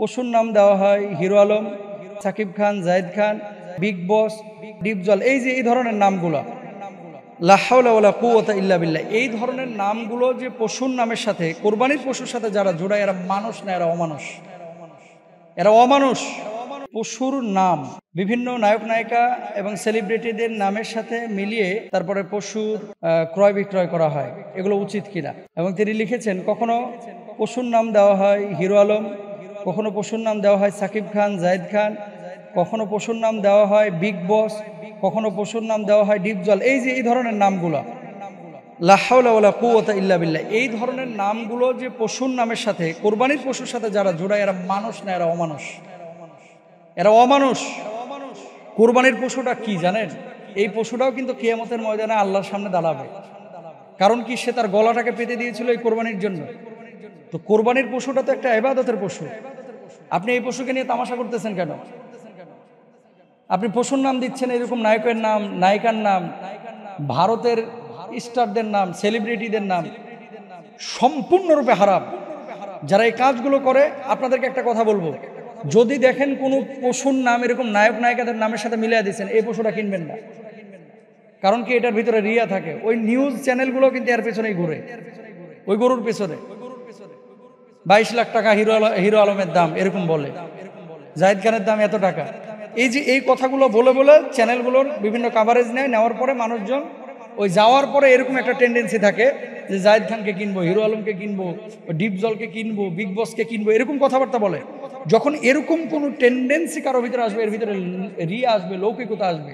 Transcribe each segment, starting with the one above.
পশুর নাম দেওয়া হয় হিরো আলম সাকিব খান জাহিদ খান বিগ বস ডিপজল এই যে এই ধরনের নামগুলো ইল্লা এই ধরনের নামগুলো যে পশুর নামের সাথে কোরবানির পশুর সাথে যারা জোড়ায় এরা মানুষ না এরা অমানুষ এরা অমানুষ পশুর নাম বিভিন্ন নায়ক নায়িকা এবং সেলিব্রিটিদের নামের সাথে মিলিয়ে তারপরে পশুর ক্রয় বিক্রয় করা হয় এগুলো উচিত কিনা এবং তিনি লিখেছেন কখনো পশুর নাম দেওয়া হয় হিরো আলম কখনো পশুর নাম দেওয়া হয় সাকিব খান জাহিদ খান কখনো পশুর নাম দেওয়া হয় বিগ বস কখনো পশুর নাম দেওয়া হয় ডিপ জল এই যে এই ধরনের নামগুলো ইল্লা এই ধরনের নামগুলো যে পশুর নামের সাথে কোরবানির পশুর সাথে যারা জোড়ায় এরা মানুষ না এরা অমানুষ এরা অমানুষ কোরবানির পশুটা কি জানেন এই পশুটাও কিন্তু কেয়ামতের ময়দানে আল্লাহর সামনে দাঁড়াবে কারণ কি সে তার গলাটাকে পেতে দিয়েছিল এই কোরবানির জন্য তো কোরবানির পশুটা তো একটা এবাদতের পশু আপনি এই পশুকে নিয়ে তামাশা করতেছেন কেন আপনি পশুর নাম দিচ্ছেন এরকম নায়কের নাম নায়িকার নাম ভারতের স্টারদের নাম সেলিব্রিটিদের নাম সম্পূর্ণরূপে হারাপ যারা এই কাজগুলো করে আপনাদেরকে একটা কথা বলবো যদি দেখেন কোনো পশুর নাম এরকম নায়ক নায়িকাদের নামের সাথে মিলিয়ে দিচ্ছেন এই পশুটা কিনবেন না কারণ কি এটার ভিতরে রিয়া থাকে ওই নিউজ চ্যানেলগুলো কিন্তু এর পেছনেই ঘুরে ওই গরুর পেছনে বাইশ লাখ টাকা হিরো হিরো আলমের দাম এরকম বলে জাহিদ খানের দাম এত টাকা এই যে এই কথাগুলো বলে বলে চ্যানেলগুলোর বিভিন্ন কাভারেজ নেয় নেওয়ার পরে মানুষজন ওই যাওয়ার পরে এরকম একটা টেন্ডেন্সি থাকে যে জাহিদ খানকে কিনবো হিরো আলমকে কিনবো ডিপজলকে কিনবো বিগ বসকে কিনবো এরকম কথাবার্তা বলে যখন এরকম কোনো টেন্ডেন্সি কারোর ভিতরে আসবে এর ভিতরে রিয়া আসবে লৌকিকতা আসবে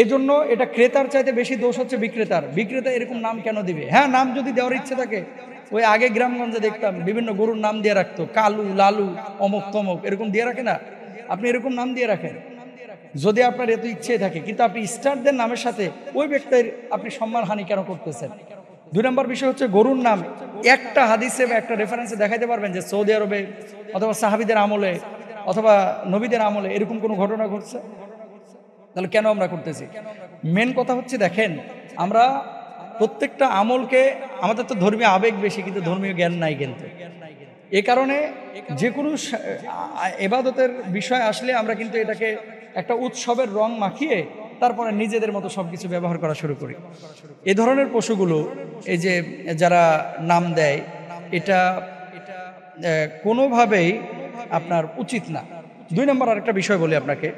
এজন্য এটা ক্রেতার চাইতে বেশি দোষ হচ্ছে বিক্রেতার বিক্রেতা এরকম নাম কেন দিবে হ্যাঁ নাম যদি দেওয়ার ইচ্ছে থাকে ওই আগে গ্রামগঞ্জে দেখতাম বিভিন্ন গরুর নাম দিয়ে রাখতো কালু লালু অমক তমক এরকম দিয়ে রাখে না আপনি এরকম নাম দিয়ে রাখেন যদি আপনার এত ইচ্ছে থাকে কিন্তু আপনি স্টারদের নামের সাথে ওই ব্যক্তির আপনি সম্মানহানি কেন করতেছেন দুই নম্বর বিষয় হচ্ছে গরুর নাম একটা হাদিসে বা একটা রেফারেন্সে দেখাইতে পারবেন যে সৌদি আরবে অথবা সাহাবিদের আমলে অথবা নবীদের আমলে এরকম কোনো ঘটনা ঘটছে তাহলে কেন আমরা করতেছি মেন কথা হচ্ছে দেখেন আমরা প্রত্যেকটা আমলকে আমাদের তো ধর্মীয় আবেগ বেশি কিন্তু ধর্মীয় জ্ঞান নাই কিন্তু এ কারণে যে কোনো এবাদতের বিষয় আসলে আমরা কিন্তু এটাকে একটা উৎসবের রং মাখিয়ে তারপরে নিজেদের মতো সব কিছু ব্যবহার করা শুরু করি এ ধরনের পশুগুলো এই যে যারা নাম দেয় এটা কোনোভাবেই আপনার উচিত না দুই নম্বর আর একটা বিষয় বলি আপনাকে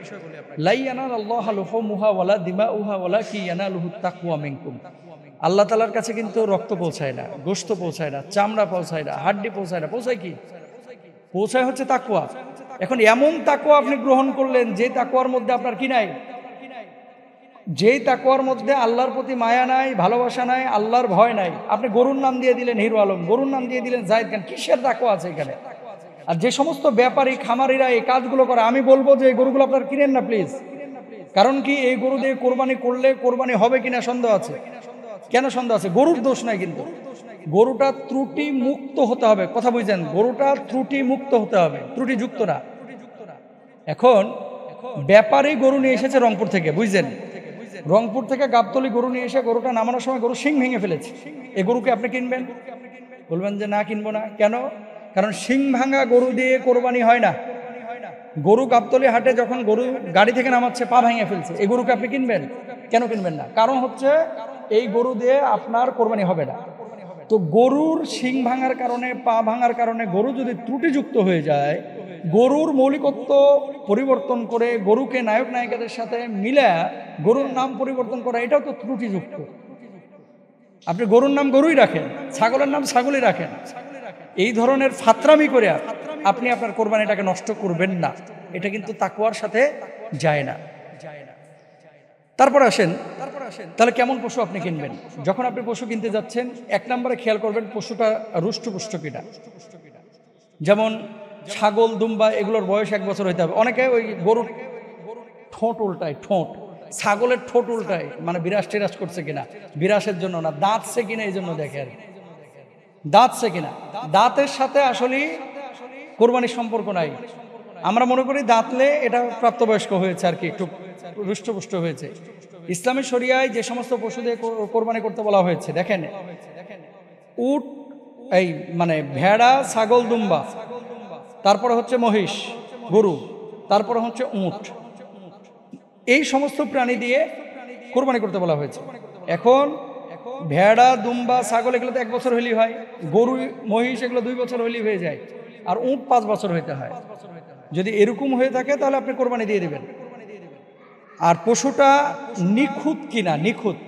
লাইয়ানা আল্লাহ মুহা ওয়ালা দিমা উহা ওয়ালা কি ইয়ানা লুহু তাকুয়া মিনকুম আল্লাহ তালার কাছে কিন্তু রক্ত পৌঁছায় না গোস্ত পৌঁছায় না চামড়া পৌঁছায় না হাড্ডি পৌঁছায় না পৌঁছায় কি পৌঁছায় হচ্ছে তাকুয়া এখন এমন তাকুয়া আপনি গ্রহণ করলেন যে তাকুয়ার মধ্যে আপনার কি নাই যেই তাকুয়ার মধ্যে আল্লাহর প্রতি মায়া নাই ভালোবাসা নাই আল্লাহর ভয় নাই আপনি গরুর নাম দিয়ে দিলেন হিরু আলম গরুর নাম দিয়ে দিলেন জাহিদ খান কিসের তাকুয়া আছে এখানে আর যে সমস্ত ব্যাপারী খামারিরা এই কাজগুলো করে আমি বলবো যে এই গরুগুলো আপনার কিনেন না প্লিজ কারণ কি এই গরু দিয়ে কোরবানি করলে কোরবানি হবে কিনা সন্দেহ আছে কেন সন্দেহ আছে গরুর দোষ নাই কিন্তু গরুটা ত্রুটি মুক্ত হতে হবে কথা বুঝছেন গরুটা ত্রুটি মুক্ত হতে হবে ত্রুটি যুক্ত না এখন ব্যাপারে গরু নিয়ে এসেছে রংপুর থেকে বুঝছেন রংপুর থেকে গাবতলি গরু নিয়ে এসে গরুটা নামানোর সময় গরু শিং ভেঙে ফেলেছে এ গরুকে আপনি কিনবেন বলবেন যে না কিনবো না কেন কারণ শিং ভাঙা গরু দিয়ে কোরবানি হয় না গরু গাবতলি হাটে যখন গরু গাড়ি থেকে নামাচ্ছে পা ভেঙে ফেলছে এ গরুকে আপনি কিনবেন কেন কিনবেন না কারণ হচ্ছে এই গরু দিয়ে আপনার কোরবানি হবে না তো গরুর শিং ভাঙার কারণে পা ভাঙার কারণে গরু যদি ত্রুটিযুক্ত হয়ে যায় গরুর মৌলিকত্ব পরিবর্তন করে গরুকে নায়ক নায়িকাদের সাথে মিলে গরুর নাম পরিবর্তন করা এটাও তো ত্রুটিযুক্ত আপনি গরুর নাম গরুই রাখেন ছাগলের নাম ছাগলই রাখেন এই ধরনের ফাত্রামি করে আপনি আপনার কোরবানিটাকে নষ্ট করবেন না এটা কিন্তু তাকুয়ার সাথে যায় না তারপরে আসেন তাহলে কেমন পশু আপনি কিনবেন যখন আপনি পশু কিনতে যাচ্ছেন এক নম্বরে খেয়াল করবেন পশুটা রুষ্টপুষ্ট কিনা যেমন ছাগল দুম্বা এগুলোর বয়স এক বছর হইতে হবে অনেকে ওই গরুর ঠোঁট উল্টায় ঠোঁট ছাগলের ঠোঁট উল্টায় মানে বিরাস টিরাস করছে কিনা বিরাসের জন্য না দাঁতছে কিনা এই জন্য দেখে আর দাঁতছে কিনা দাঁতের সাথে আসলে কোরবানির সম্পর্ক নাই আমরা মনে করি দাঁতলে এটা প্রাপ্তবয়স্ক হয়েছে আর কি একটু হৃষ্টপুষ্ট হয়েছে ইসলামী শরিয়ায় যে সমস্ত পশুদের কোরবানি করতে বলা হয়েছে দেখেন উট এই মানে ভেড়া ছাগল দুম্বা তারপরে হচ্ছে মহিষ গরু তারপরে হচ্ছে উঁট এই সমস্ত প্রাণী দিয়ে কোরবানি করতে বলা হয়েছে এখন ভেড়া দুম্বা ছাগল এগুলো তো এক বছর হলেই হয় গরু মহিষ এগুলো দুই বছর হলেই হয়ে যায় আর উঁট পাঁচ বছর হইতে হয় যদি এরকম হয়ে থাকে তাহলে আপনি কোরবানি দিয়ে দেবেন আর পশুটা নিখুঁত কিনা নিখুঁত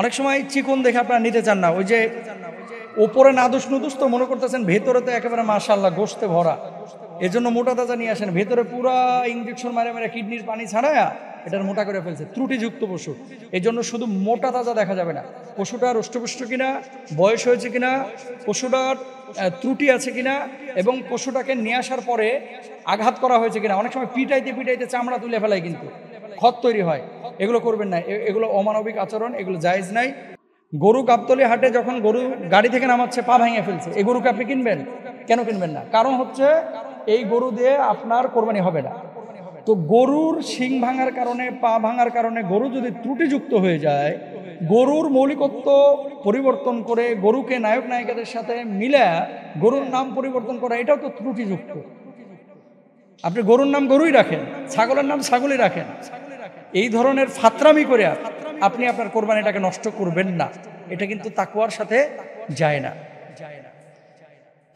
অনেক সময় চিকন দেখে আপনারা নিতে চান না ওই যে ওপরে নাদুস নুদুস তো মনে করতেছেন ভেতরে তো একেবারে মাশাল্লাহ গোস্তে ভরা এজন্য মোটা তাজা নিয়ে আসেন ভেতরে পুরা ইঞ্জেকশন মারে মারে কিডনির পানি ছাড়ায় এটার মোটা করে ফেলছে ত্রুটিযুক্ত পশু এই জন্য শুধু মোটা তাজা দেখা যাবে না পশুটা রুষ্টপুষ্ট কিনা বয়স হয়েছে কিনা পশুটার ত্রুটি আছে কিনা এবং পশুটাকে নিয়ে আসার পরে আঘাত করা হয়েছে কিনা অনেক সময় পিটাইতে পিটাইতে চামড়া তুলে ফেলায় কিন্তু খত তৈরি হয় এগুলো করবেন না এগুলো অমানবিক আচরণ এগুলো জায়জ নাই গরু কাপতলি হাটে যখন গরু গাড়ি থেকে নামাচ্ছে পা ভেঙে ফেলছে এই গরুকে আপনি কিনবেন কেন কিনবেন না কারণ হচ্ছে এই গরু দিয়ে আপনার কোরবানি হবে না তো গরুর শিং ভাঙার কারণে পা ভাঙার কারণে গরু যদি ত্রুটিযুক্ত হয়ে যায় গরুর মৌলিকত্ব পরিবর্তন করে গরুকে নায়ক নায়িকাদের সাথে মিলে গরুর নাম পরিবর্তন করা এটাও তো ত্রুটিযুক্ত আপনি গরুর নাম গরুই রাখেন ছাগলের নাম ছাগলই রাখেন এই ধরনের ফাতরামি করে আপনি আপনার কোরবানিটাকে নষ্ট করবেন না এটা কিন্তু তাকুয়ার সাথে যায় না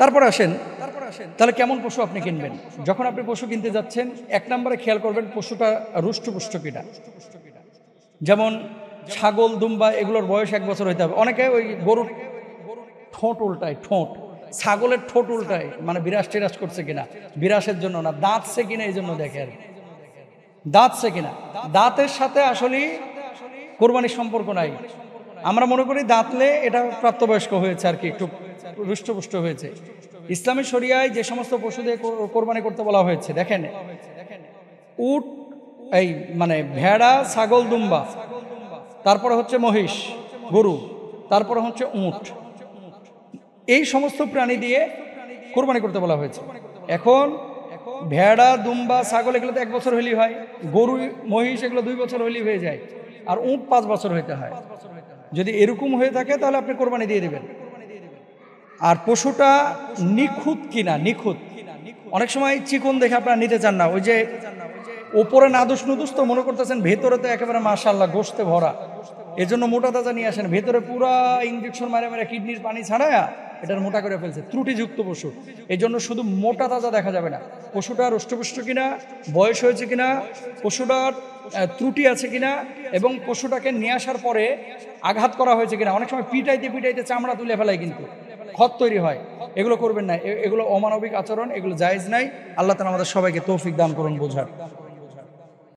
তারপরে আসেন তাহলে কেমন পশু আপনি কিনবেন যখন আপনি পশু কিনতে যাচ্ছেন এক নম্বরে খেয়াল করবেন পশুটা পুষ্ট কিনা যেমন ছাগল দুম্বা এগুলোর বয়স এক বছর হইতে হবে অনেকে ওই গরুর ঠোঁট উল্টায় ঠোঁট ছাগলের ঠোঁট উল্টায় মানে বিরাস টিরাস করছে কিনা বিরাসের জন্য না দাঁতছে কিনা এই জন্য দেখে আর কি দাঁতছে কিনা দাঁতের সাথে আসলে কোরবানির সম্পর্ক নাই আমরা মনে করি দাঁতলে এটা প্রাপ্তবয়স্ক হয়েছে আর কি একটু রুষ্টপুষ্ট হয়েছে ইসলামী শরিয়ায় যে সমস্ত পশুদের কোরবানি করতে বলা হয়েছে দেখেন উট এই মানে ভেড়া ছাগল দুম্বা তারপরে হচ্ছে মহিষ গরু তারপরে হচ্ছে উঁট এই সমস্ত প্রাণী দিয়ে কোরবানি করতে বলা হয়েছে এখন ভেড়া দুম্বা ছাগল এগুলো তো এক বছর হলেই হয় গরু মহিষ এগুলো দুই বছর হলেই হয়ে যায় আর উঁট পাঁচ বছর হইতে হয় যদি এরকম হয়ে থাকে তাহলে আপনি কোরবানি দিয়ে দেবেন আর পশুটা নিখুঁত কিনা নিখুঁত অনেক সময় চিকন দেখে আপনারা নিতে চান না ওই যে ওপরে নাদুস নুদুস তো মনে করতেছেন ভেতরে তো একেবারে মাসাল্লাহ গোস্তে ভরা এজন্য মোটা তাজা নিয়ে আসেন ভেতরে পুরা ইঞ্জেকশন মারে মারে কিডনির পানি ছাড়ায় এটার মোটা করে ফেলছে ত্রুটিযুক্ত পশু এই জন্য শুধু মোটা তাজা দেখা যাবে না পশুটা রুষ্টপুষ্ট কিনা বয়স হয়েছে কিনা পশুটার ত্রুটি আছে কিনা এবং পশুটাকে নিয়ে আসার পরে আঘাত করা হয়েছে কিনা অনেক সময় পিটাইতে পিটাইতে চামড়া তুলে ফেলায় কিন্তু খত তৈরি হয় এগুলো করবেন না এগুলো অমানবিক আচরণ এগুলো জায়েজ নাই আল্লাহ তালা আমাদের সবাইকে তৌফিক দান করুন বোঝার